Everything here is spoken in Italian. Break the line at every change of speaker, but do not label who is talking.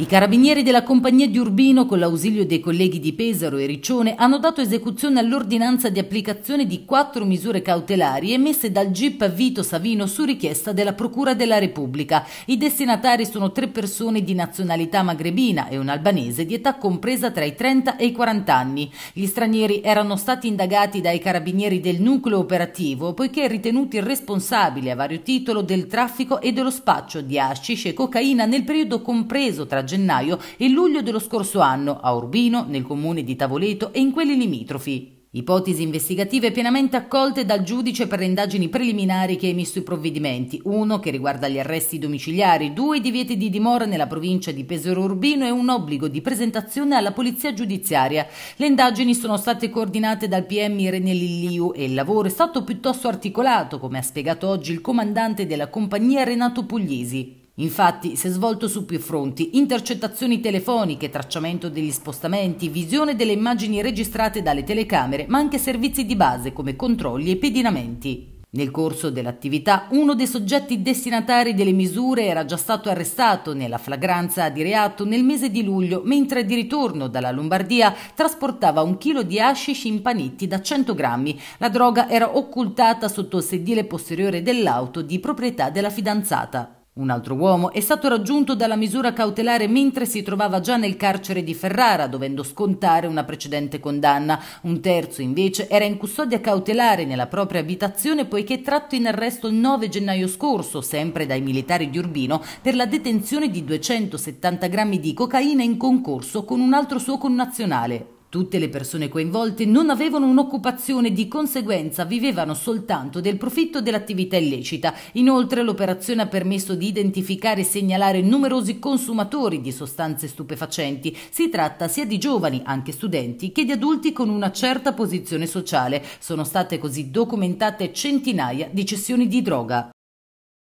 I carabinieri della compagnia di Urbino, con l'ausilio dei colleghi di Pesaro e Riccione, hanno dato esecuzione all'ordinanza di applicazione di quattro misure cautelari emesse dal GIP Vito Savino su richiesta della Procura della Repubblica. I destinatari sono tre persone di nazionalità magrebina e un albanese di età compresa tra i 30 e i 40 anni. Gli stranieri erano stati indagati dai carabinieri del nucleo operativo poiché ritenuti responsabili a vario titolo del traffico e dello spaccio di hashish e cocaina nel periodo compreso tra gennaio e luglio dello scorso anno a Urbino, nel comune di Tavoleto e in quelli limitrofi. Ipotesi investigative pienamente accolte dal giudice per le indagini preliminari che ha emesso i provvedimenti, uno che riguarda gli arresti domiciliari, due divieti di dimora nella provincia di Pesaro Urbino e un obbligo di presentazione alla polizia giudiziaria. Le indagini sono state coordinate dal PM René Lilliu e il lavoro è stato piuttosto articolato, come ha spiegato oggi il comandante della compagnia Renato Puglisi. Infatti si è svolto su più fronti, intercettazioni telefoniche, tracciamento degli spostamenti, visione delle immagini registrate dalle telecamere, ma anche servizi di base come controlli e pedinamenti. Nel corso dell'attività uno dei soggetti destinatari delle misure era già stato arrestato nella flagranza di reato nel mese di luglio, mentre di ritorno dalla Lombardia trasportava un chilo di hashish impaniti da 100 grammi. La droga era occultata sotto il sedile posteriore dell'auto di proprietà della fidanzata. Un altro uomo è stato raggiunto dalla misura cautelare mentre si trovava già nel carcere di Ferrara, dovendo scontare una precedente condanna. Un terzo, invece, era in custodia cautelare nella propria abitazione poiché tratto in arresto il 9 gennaio scorso, sempre dai militari di Urbino, per la detenzione di 270 grammi di cocaina in concorso con un altro suo connazionale. Tutte le persone coinvolte non avevano un'occupazione, di conseguenza vivevano soltanto del profitto dell'attività illecita. Inoltre l'operazione ha permesso di identificare e segnalare numerosi consumatori di sostanze stupefacenti. Si tratta sia di giovani, anche studenti, che di adulti con una certa posizione sociale. Sono state così documentate centinaia di cessioni di droga.